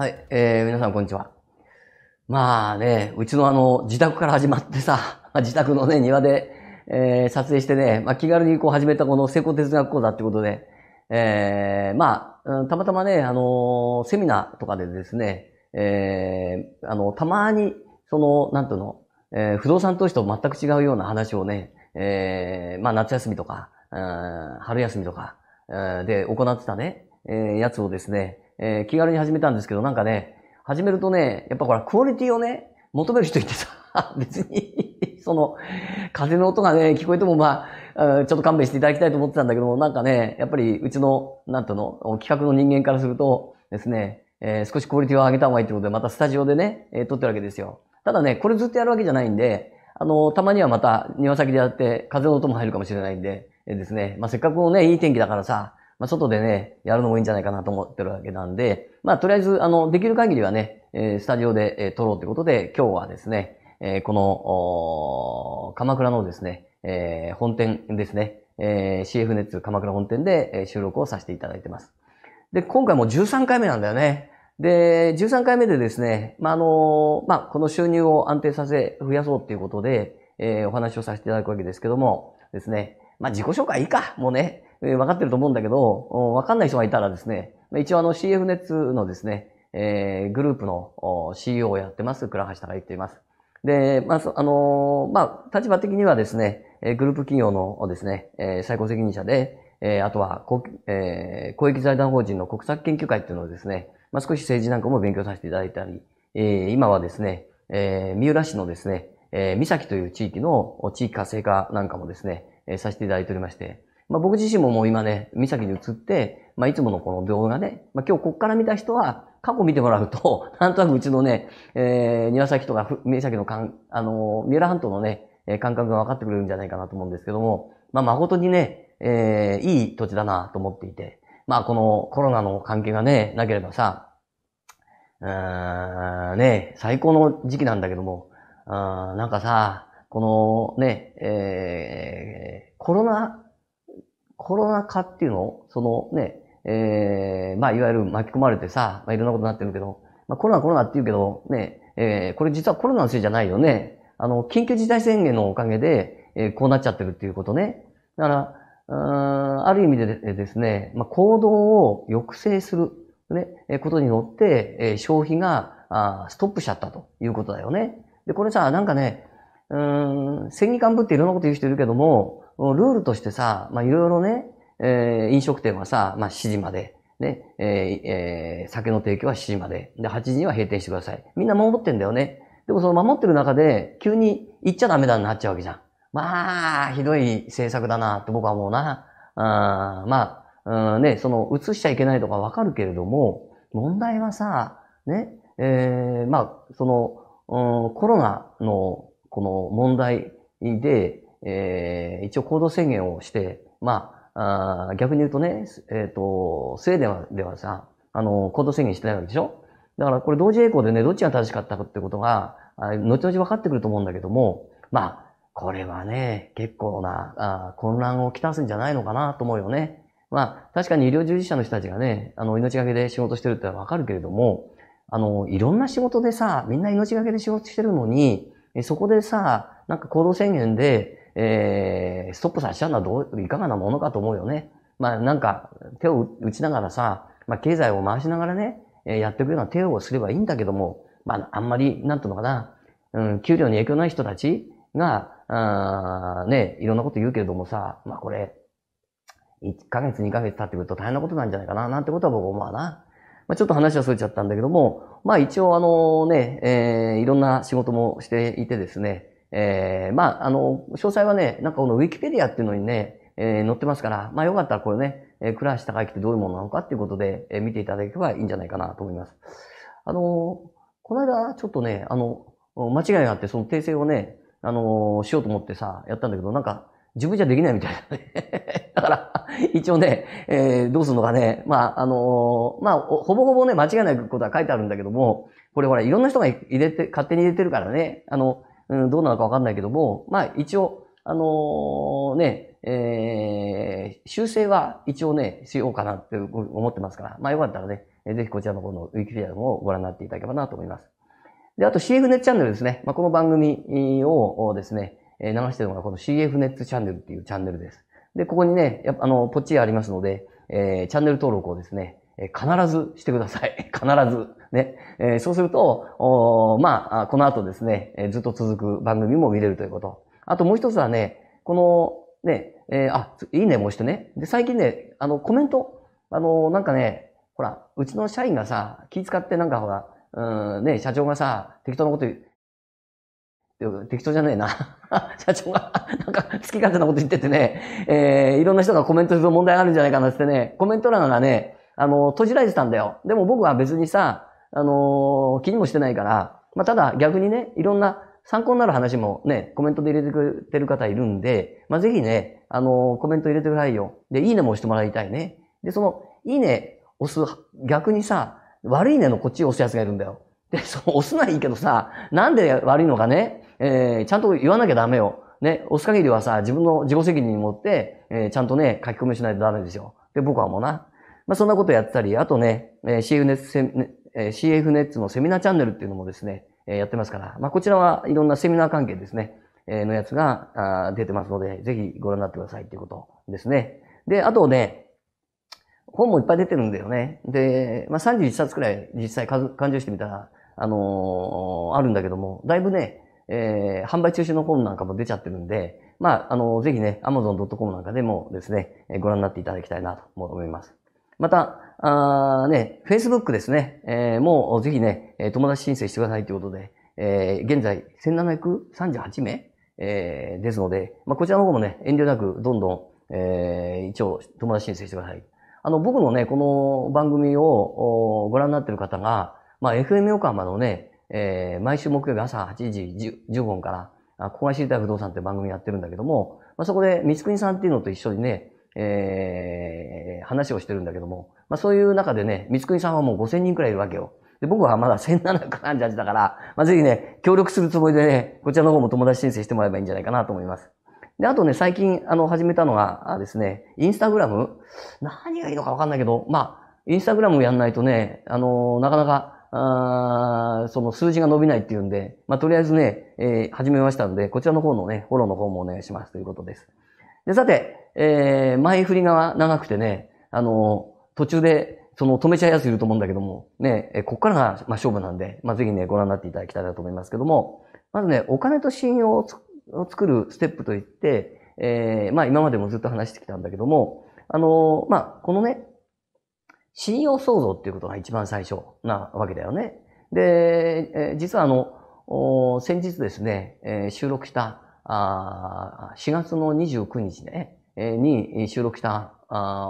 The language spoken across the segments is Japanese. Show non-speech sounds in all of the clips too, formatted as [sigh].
はい、えー、皆さんこんにちは。まあね、うちのあの、自宅から始まってさ、[laughs] 自宅のね、庭で、えー、撮影してね、まあ気軽にこう始めたこの成功哲学講座ってことで、えー、まあ、たまたまね、あの、セミナーとかでですね、えー、あの、たまに、その、なんというの、えー、不動産投資と全く違うような話をね、えー、まあ夏休みとか、うん、春休みとか、で行ってたね、えー、やつをですね、えー、気軽に始めたんですけど、なんかね、始めるとね、やっぱほら、クオリティをね、求める人いてさ、[laughs] 別にその、風の音がね、聞こえてもまあ、ちょっと勘弁していただきたいと思ってたんだけども、なんかね、やっぱりうちの、なんとの、企画の人間からするとですね、えー、少しクオリティを上げた方がいいということで、またスタジオでね、えー、撮ってるわけですよ。ただね、これずっとやるわけじゃないんで、あの、たまにはまた庭先でやって、風の音も入るかもしれないんで、えー、ですね、まあ、せっかくのね、いい天気だからさ、まあ、外でね、やるのもいいんじゃないかなと思ってるわけなんで、まあ、とりあえず、あの、できる限りはね、えスタジオで、え撮ろうということで、今日はですね、えこの、鎌倉のですね、え本店ですね、え CF ネッツ鎌倉本店で、え収録をさせていただいてます。で、今回も13回目なんだよね。で、13回目でですね、まあ、あの、まあ、この収入を安定させ、増やそうっていうことで、えお話をさせていただくわけですけども、ですね、まあ、自己紹介いいか、もうね。えー、分かってると思うんだけど、分かんない人がいたらですね、一応あの CF ツのですね、えー、グループの CEO をやってます、倉橋隆言っ言います。で、まあ、あのー、まあ、立場的にはですね、グループ企業のですね、最高責任者で、えー、あとは、えー、公益財団法人の国策研究会っていうのをですね、まあ、少し政治なんかも勉強させていただいたり、えー、今はですね、えー、三浦市のですね、えー、三崎という地域の地域活性化なんかもですね、えー、させていただいておりまして、まあ、僕自身ももう今ね、岬に移って、まあ、いつものこの動画で、まあ、今日こっから見た人は、過去見てもらうと、[laughs] なんとなくうちのね、えー、庭崎とか、崎のかん、あのー、三浦半島のね、えー、感覚が分かってくれるんじゃないかなと思うんですけども、まあ、誠にね、えー、いい土地だなと思っていて、まあ、このコロナの関係がね、なければさ、うーん、ね、最高の時期なんだけども、うん、なんかさ、このね、えー、コロナコロナ禍っていうのを、そのね、えー、まあ、いわゆる巻き込まれてさ、まあ、いろんなことになってるけど、まあ、コロナコロナって言うけど、ね、えー、これ実はコロナのせいじゃないよね。あの、緊急事態宣言のおかげで、えー、こうなっちゃってるっていうことね。だから、うん、ある意味でですね、まあ、行動を抑制する、ね、えことによって、えー、消費があストップしちゃったということだよね。で、これさ、なんかね、うん、戦議幹部っていろんなこと言う人いるけども、ルールとしてさ、まあ、いろいろね、えー、飲食店はさ、まあ、7時まで、ね、えー、えー、酒の提供は7時まで、で、8時には閉店してください。みんな守ってんだよね。でもその守ってる中で、急に行っちゃダメだになっちゃうわけじゃん。まあ、ひどい政策だなって僕は思うな。あまあ、ね、その、移しちゃいけないとかわかるけれども、問題はさ、ね、えー、まあ、その、うん、コロナの、この問題で、えー、一応行動制限をして、まあ、あ逆に言うとね、えっ、ー、と、スウェーデンではさ、あの、行動制限してないわけでしょだからこれ同時並行でね、どっちが正しかったかってことが、後々分かってくると思うんだけども、まあ、これはね、結構なあ混乱をきたすんじゃないのかなと思うよね。まあ、確かに医療従事者の人たちがね、あの、命がけで仕事してるってのは分かるけれども、あの、いろんな仕事でさ、みんな命がけで仕事してるのに、そこでさ、なんか行動制限で、えー、ストップさせちゃうのはどう、いかがなものかと思うよね。まあなんか手を打ちながらさ、まあ経済を回しながらね、えー、やっていくような手をすればいいんだけども、まああんまり、なんていうのかな、うん、給料に影響ない人たちが、あね、いろんなこと言うけれどもさ、まあこれ、1ヶ月2ヶ月経ってくると大変なことなんじゃないかな、なんてことは僕は思わな。まあ、ちょっと話はそれちゃったんだけども、まあ一応あのね、えー、いろんな仕事もしていてですね、えー、まあ、あの、詳細はね、なんかこのウィキペディアっていうのにね、えー、載ってますから、まあよかったらこれね、えー、倉橋高之ってどういうものなのかっていうことで、えー、見ていただければいいんじゃないかなと思います。あのー、この間ちょっとね、あの、間違いがあってその訂正をね、あのー、しようと思ってさ、やったんだけど、なんか、自分じゃできないみたいだね。[laughs] だから、一応ね、えー、どうするのかね、まあ、あのー、まあ、ほぼほぼね、間違いないことは書いてあるんだけども、これほら、いろんな人が入れて、勝手に入れてるからね、あの、うん、どうなのかわかんないけども、まあ一応、あのー、ね、えー、修正は一応ね、しようかなって思ってますから、まあよかったらね、ぜひこちらの方のウィキペディアをご覧になっていただければなと思います。で、あと CF ネットチャンネルですね。まあ、この番組をですね、流しているのがこの CF ネットチャンネルっていうチャンネルです。で、ここにね、やっぱあの、ポッチありますので、えー、チャンネル登録をですね、必ずしてください。[laughs] 必ず。ね。えそうすると、おまあ、この後ですね、えずっと続く番組も見れるということ。あともう一つはね、この、ね、えー、あ、いいねもう一てね。で、最近ね、あの、コメント、あの、なんかね、ほら、うちの社員がさ、気使ってなんかほら、うん、ね、社長がさ、適当なこと言う、適当じゃねえな。[laughs] 社長が、なんか、好き勝手なこと言っててね、えー、いろんな人がコメントする問題あるんじゃないかなってね、コメント欄がね、あの、閉じられてたんだよ。でも僕は別にさ、あのー、気にもしてないから、まあ、ただ逆にね、いろんな参考になる話もね、コメントで入れてくれてる方いるんで、まあ、ぜひね、あのー、コメント入れてくださいよ。で、いいねも押してもらいたいね。で、その、いいね押す、逆にさ、悪いねのこっち押すやつがいるんだよ。で、その押すのはいいけどさ、なんで悪いのかね、えー、ちゃんと言わなきゃダメよ。ね、押す限りはさ、自分の自己責任に持って、えー、ちゃんとね、書き込みしないとダメですよ。で、僕はもうな。まあ、そんなことやったり、あとね、えー、CF 熱戦、え CF ネッツのセミナーチャンネルっていうのもですね、えやってますから、まあ、こちらはいろんなセミナー関係ですね、えのやつがあ出てますので、ぜひご覧になってくださいっていうことですね。で、あとね、本もいっぱい出てるんだよね。で、まあ、31冊くらい実際勘定してみたら、あのー、あるんだけども、だいぶね、えー、販売中止の本なんかも出ちゃってるんで、まあ、あのー、ぜひね、amazon.com なんかでもですね、ご覧になっていただきたいなと思います。また、あね、Facebook ですね、えー、もうぜひね、友達申請してくださいということで、えー、現在1738名、えー、ですので、まあ、こちらの方もね、遠慮なくどんどん、えー、一応友達申請してください。あの、僕のね、この番組をご覧になっている方が、まあ、FM 横浜のね、えー、毎週木曜日朝8時15分から、ここが知りたい不動産って番組やってるんだけども、まあ、そこで、三つ国さんっていうのと一緒にね、えー、話をしてるんだけども、まあそういう中でね、三国さんはもう5000人くらいいるわけよ。で、僕はまだ1 7 3じだから、まあぜひね、協力するつもりでね、こちらの方も友達申請してもらえばいいんじゃないかなと思います。で、あとね、最近、あの、始めたのが、あですね、インスタグラム何がいいのかわかんないけど、まあ、インスタグラムやんないとね、あのー、なかなか、あその数字が伸びないっていうんで、まあ、とりあえずね、えー、始めましたんで、こちらの方のね、フォローの方もお願いしますということです。で、さて、えー、前振りが長くてね、あの、途中で、その止めちゃうやついると思うんだけども、ね、えこっからが、まあ、勝負なんで、まあ、ぜひね、ご覧になっていただきたいなと思いますけども、まずね、お金と信用を作るステップといって、えー、まあ、今までもずっと話してきたんだけども、あのまあ、このね、信用創造っていうことが一番最初なわけだよね。で、え実はあの、お先日ですね、えー、収録したあ4月の29日ね、に収録した、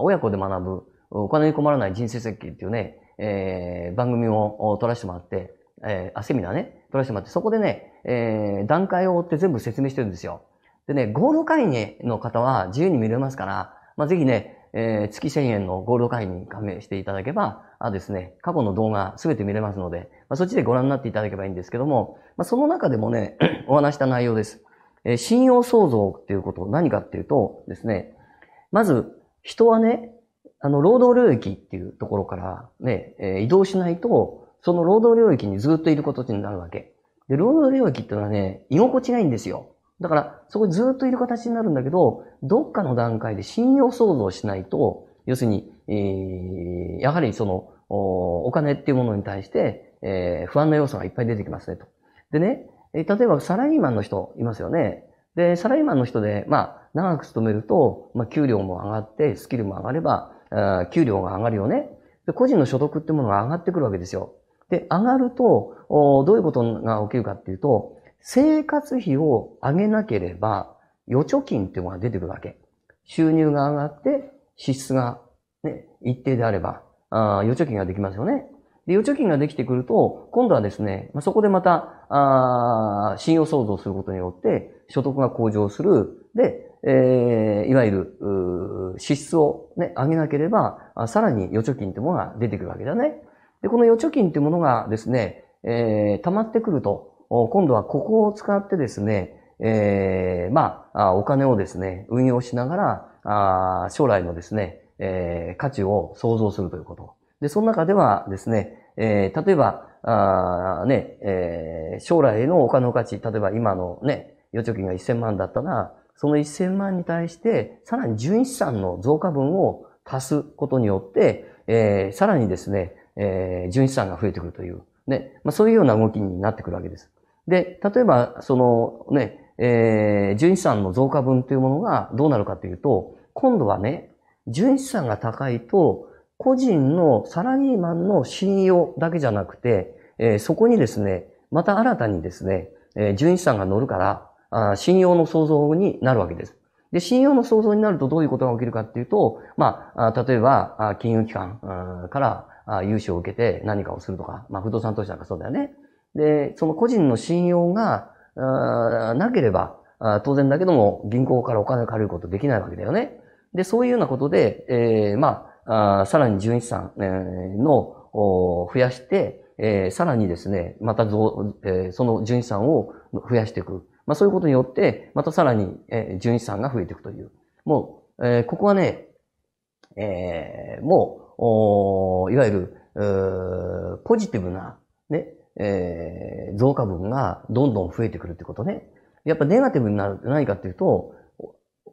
親子で学ぶお金に困らない人生設計っていうね、えー、番組を撮らせてもらって、えー、あ、セミナーね、撮らせてもらって、そこでね、えー、段階を追って全部説明してるんですよ。でね、ゴール会員の方は自由に見れますから、まあ、ぜひね、えー、月1000円のゴールド会員に加盟していただけば、あですね、過去の動画すべて見れますので、まあ、そっちでご覧になっていただけばいいんですけども、まあ、その中でもね、[clears throat] お話した内容です。えー、信用創造っていうこと何かっていうとですね、まず人はね、あの、労働領域っていうところからね、えー、移動しないと、その労働領域にずっといることになるわけ。で、労働領域っていうのはね、居心地がいいんですよ。だから、そこにずっといる形になるんだけど、どっかの段階で信用創造しないと、要するに、えー、やはりそのお、お金っていうものに対して、えー、不安な要素がいっぱい出てきますねと。でね、例えばサラリーマンの人いますよね。で、サラリーマンの人で、まあ、長く勤めると、まあ、給料も上がって、スキルも上がれば、あ給料が上がるよね。で、個人の所得ってものが上がってくるわけですよ。で、上がると、おどういうことが起きるかっていうと、生活費を上げなければ、預貯金っていうのが出てくるわけ。収入が上がって、支出が、ね、一定であれば、あ預貯金ができますよね。で、預貯金ができてくると、今度はですね、まあ、そこでまた、あ信用創造することによって、所得が向上する。で、えー、いわゆる、支出をね、上げなければ、さらに預貯金というものが出てくるわけだね。で、この預貯金というものがですね、えー、溜まってくると、今度はここを使ってですね、えー、まあ、お金をですね、運用しながら、あ将来のですね、えー、価値を創造するということ。で、その中ではですね、えー、例えば、あね、えー、将来のお金の価値、例えば今のね、預貯金が1000万だったら、その1000万に対して、さらに純資産の増加分を足すことによって、えー、さらにですね、えー、純資産が増えてくるという、ね、まあ、そういうような動きになってくるわけです。で、例えば、そのね、えー、純資産の増加分というものがどうなるかというと、今度はね、純資産が高いと、個人のサラリーマンの信用だけじゃなくて、えそこにですね、また新たにですね、え純資産が乗るから、あ信用の創造になるわけです。で、信用の創造になるとどういうことが起きるかっていうと、まあ、例えば、金融機関から融資を受けて何かをするとか、まあ、不動産投資なんかそうだよね。で、その個人の信用がなければ、当然だけども銀行からお金を借りることできないわけだよね。で、そういうようなことで、えー、まあさらに純一産、えの増やして、えさらにですね、また増、えその純資産を増やしていく。まあそういうことによって、またさらに、えー、純資産が増えていくという。もう、えここはね、えもう、おいわゆる、ポジティブな、ね、え増加分がどんどん増えてくるってことね。やっぱネガティブになるって何かっていうと、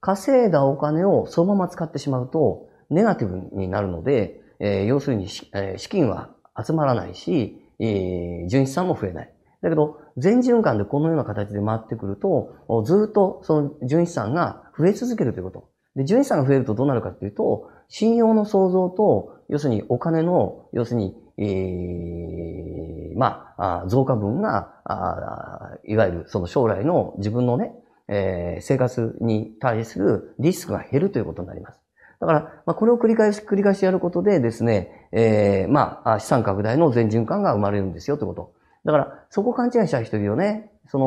稼いだお金をそのまま使ってしまうと、ネガティブになるので、えー、要するに資金は集まらないし、えー、純資産も増えない。だけど、全循環でこのような形で回ってくると、ずっとその純資産が増え続けるということ。で、純資産が増えるとどうなるかっていうと、信用の創造と、要するにお金の、要するに、ええー、まあ、増加分が、あいわゆるその将来の自分のね、えー、生活に対するリスクが減るということになります。だから、まあ、これを繰り返し繰り返しやることでですね、えー、まあ、資産拡大の全循環が生まれるんですよってこと。だから、そこ勘違いした人いるよね。そ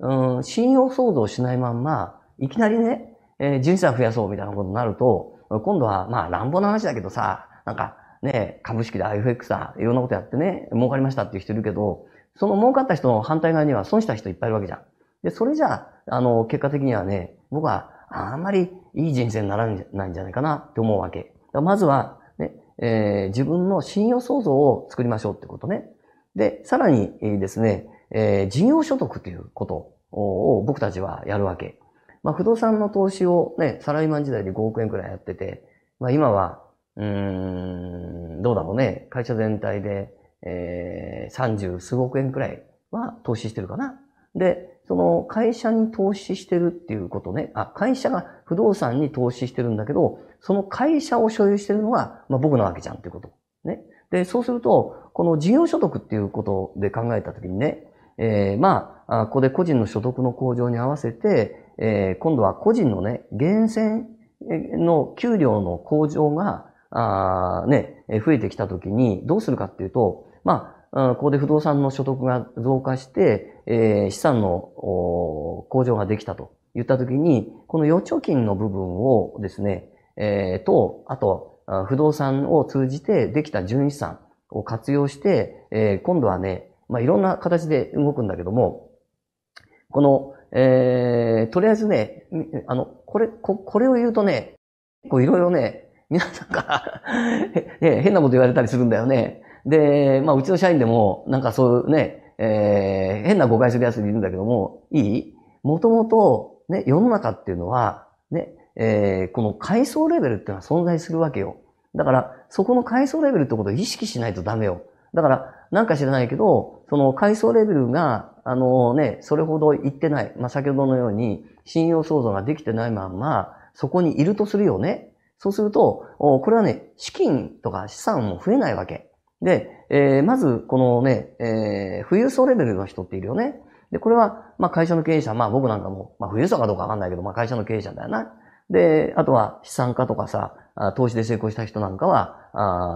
の、うん、信用創造しないまんま、いきなりね、えー、純資産増やそうみたいなことになると、今度は、まあ、乱暴な話だけどさ、なんか、ね、株式で IFX だ、いろんなことやってね、儲かりましたっていう人いるけど、その儲かった人の反対側には損した人いっぱいいるわけじゃん。で、それじゃあ、あの、結果的にはね、僕はあんまりいい人生にならないんじゃないかなって思うわけ。まずは、ね、えー、自分の信用創造を作りましょうってことね。で、さらにですね、えー、事業所得ということを僕たちはやるわけ。まあ、不動産の投資をね、サラリーマン時代で5億円くらいやってて、まあ、今は、うん、どうだろうね、会社全体で、えー、30数億円くらいは投資してるかな。で、その会社に投資してるっていうことね。あ、会社が不動産に投資してるんだけど、その会社を所有してるのは、まあ、僕なわけじゃんっていうこと。ね。で、そうすると、この事業所得っていうことで考えたときにね、えー、まあ、ここで個人の所得の向上に合わせて、えー、今度は個人のね、源泉の給料の向上が、あね、増えてきたときに、どうするかっていうと、まあ、ここで不動産の所得が増加して、えー、資産の向上ができたと言ったときに、この預貯金の部分をですね、えー、と、あと、不動産を通じてできた純資産を活用して、えー、今度はね、まあ、いろんな形で動くんだけども、この、えー、とりあえずね、あの、これ、ここれを言うとね、こういろいろね、皆さんから [laughs] ね、変なこと言われたりするんだよね。で、まあ、うちの社員でも、なんかそういうね、えー、変な誤解するやついるんだけども、いいもともと、ね、世の中っていうのは、ね、えー、この階層レベルっていうのは存在するわけよ。だから、そこの階層レベルってことを意識しないとダメよ。だから、なんか知らないけど、その階層レベルが、あのね、それほど行ってない。まあ、先ほどのように、信用創造ができてないまんま、そこにいるとするよね。そうすると、これはね、資金とか資産も増えないわけ。で、えー、まず、このね、えー、富裕層レベルの人っているよね。で、これは、まあ、会社の経営者、まあ、僕なんかも、まあ、富裕層かどうかわかんないけど、まあ、会社の経営者だよな。で、あとは、資産家とかさ、投資で成功した人なんかは、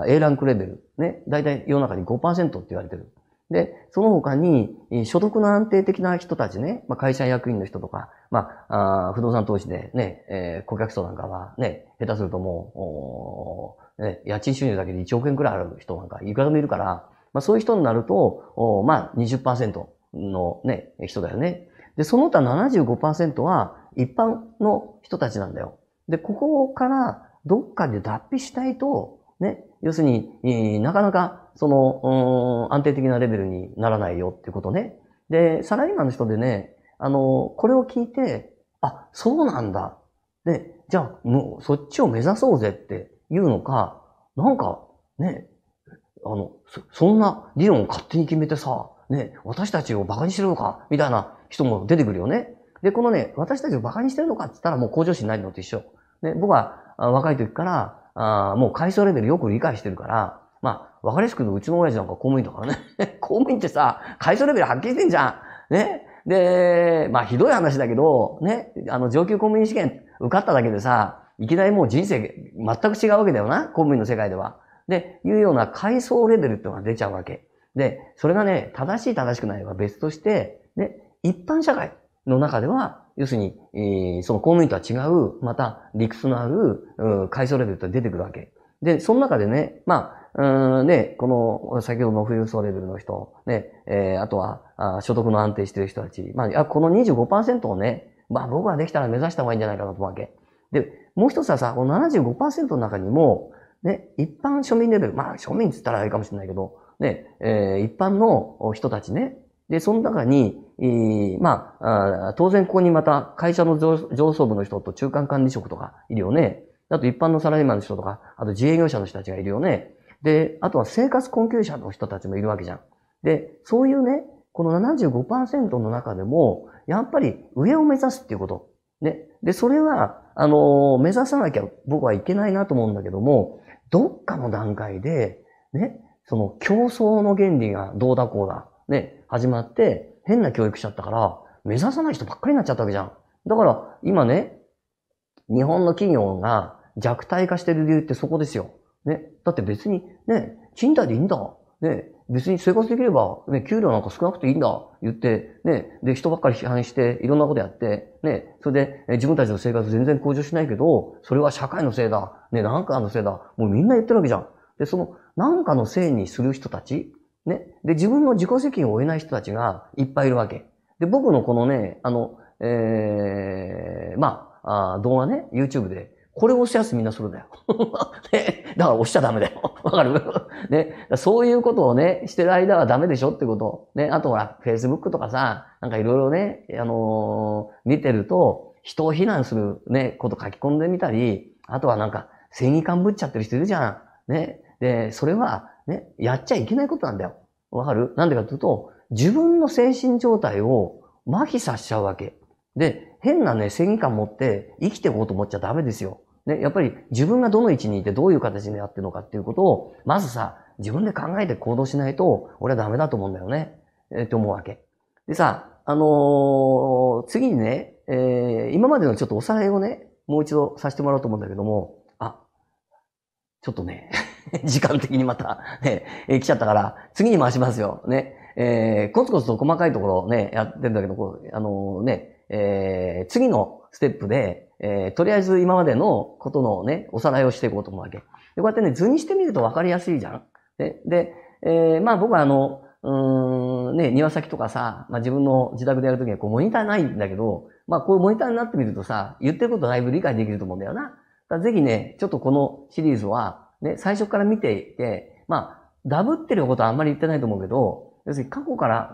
あ A ランクレベル、ね、だいたい世の中に5%って言われてる。で、その他に、所得の安定的な人たちね、まあ、会社役員の人とか、まあ、あ不動産投資でね、えー、顧客層なんかはね、下手するともう、ね、家賃収入だけで1億円くらいある人なんかいくらでもいるから、まあそういう人になると、まあ20%のね、人だよね。で、その他75%は一般の人たちなんだよ。で、ここからどっかで脱皮したいと、ね、要するに、なかなか、その、安定的なレベルにならないよっていうことね。で、サラリーマンの人でね、あの、これを聞いて、あ、そうなんだ。で、じゃあ、もう、そっちを目指そうぜって言うのか、なんか、ね、あの、そ、そんな理論を勝手に決めてさ、ね、私たちを馬鹿にしてるのか、みたいな人も出てくるよね。で、このね、私たちを馬鹿にしてるのかって言ったらもう向上心ないのと一緒。ね、僕は若い時から、あもう階層レベルよく理解してるから、まあ、わかりやすく言うとうちの親父なんか公務員だからね。[laughs] 公務員ってさ、階層レベルはっきりしてんじゃん。ね。で、まあ、ひどい話だけど、ね、あの、上級公務員試験受かっただけでさ、いきなりもう人生全く違うわけだよな、公務員の世界では。で、いうような階層レベルってのが出ちゃうわけ。で、それがね、正しい正しくないは別として、で、一般社会の中では、要するに、えー、その公務員とは違う、また理屈のある、階層レベルって出てくるわけ。で、その中でね、まあ、うんね、この、先ほどの富裕層レベルの人、ね、えー、あとはあ、所得の安定している人たち、まあ、この25%をね、まあ僕はできたら目指した方がいいんじゃないかなと思うわけ。で、もう一つはさ、この75%の中にも、ね、一般庶民レベル、まあ庶民って言ったらあれかもしれないけど、ね、えー、一般の人たちね。で、その中に、えー、まあ当然ここにまた会社の上層部の人と中間管理職とかいるよね。あと一般のサラリーマンの人とか、あと自営業者の人たちがいるよね。で、あとは生活困窮者の人たちもいるわけじゃん。で、そういうね、この75%の中でも、やっぱり上を目指すっていうこと。ね。で、それは、あの、目指さなきゃ僕はいけないなと思うんだけども、どっかの段階で、ね、その競争の原理がどうだこうだ、ね、始まって、変な教育しちゃったから、目指さない人ばっかりになっちゃったわけじゃん。だから、今ね、日本の企業が弱体化してる理由ってそこですよ。ね。だって別に、ね、賃貸でいいんだ。ね、別に生活できれば、ね、給料なんか少なくていいんだ、言って、ね、で、人ばっかり批判して、いろんなことやって、ね、それで、え自分たちの生活全然向上しないけど、それは社会のせいだ、ね、なんかのせいだ、もうみんな言ってるわけじゃん。で、その、なんかのせいにする人たち、ね、で、自分の自己責任を負えない人たちがいっぱいいるわけ。で、僕のこのね、あの、ええー、まあ、あ動画ね、YouTube で、これを押しやすみんなするんだよ。[laughs] ね、だから押しちゃダメだよ。[laughs] わかる [laughs] ね。そういうことをね、してる間はダメでしょってこと。ね。あとほら、Facebook とかさ、なんかいろいろね、あのー、見てると、人を非難するね、こと書き込んでみたり、あとはなんか、正義感ぶっちゃってる人いるじゃん。ね。で、それは、ね、やっちゃいけないことなんだよ。わかるなんでかというと、自分の精神状態を麻痺させちゃうわけ。で、変なね、正義感持って生きていこうと思っちゃダメですよ。ね、やっぱり自分がどの位置にいてどういう形でやってるのかっていうことを、まずさ、自分で考えて行動しないと、俺はダメだと思うんだよね。えー、って思うわけ。でさ、あのー、次にね、えー、今までのちょっとおさらいをね、もう一度させてもらおうと思うんだけども、あ、ちょっとね、[laughs] 時間的にまた、ね、えー、来ちゃったから、次に回しますよ。ね。えー、コツコツと細かいところをね、やってんだけど、こう、あのー、ね、えー、次のステップで、えー、とりあえず今までのことのね、おさらいをしていこうと思うわけ。で、こうやってね、図にしてみると分かりやすいじゃん。で、で、えー、まあ僕はあの、うん、ね、庭先とかさ、まあ自分の自宅でやるときはこうモニターないんだけど、まあこういうモニターになってみるとさ、言ってることだいぶ理解できると思うんだよな。だぜひね、ちょっとこのシリーズは、ね、最初から見ていて、まあ、ダブってることはあんまり言ってないと思うけど、要するに過去から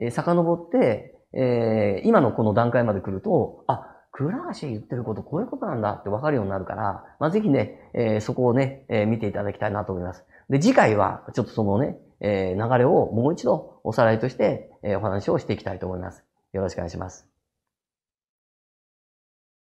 ね、遡って、えー、今のこの段階まで来ると、あ、ラーシー言ってることこういうことなんだってわかるようになるから、まあ、ぜひね、えー、そこをね、えー、見ていただきたいなと思います。で、次回は、ちょっとそのね、えー、流れをもう一度おさらいとして、えお話をしていきたいと思います。よろしくお願いします。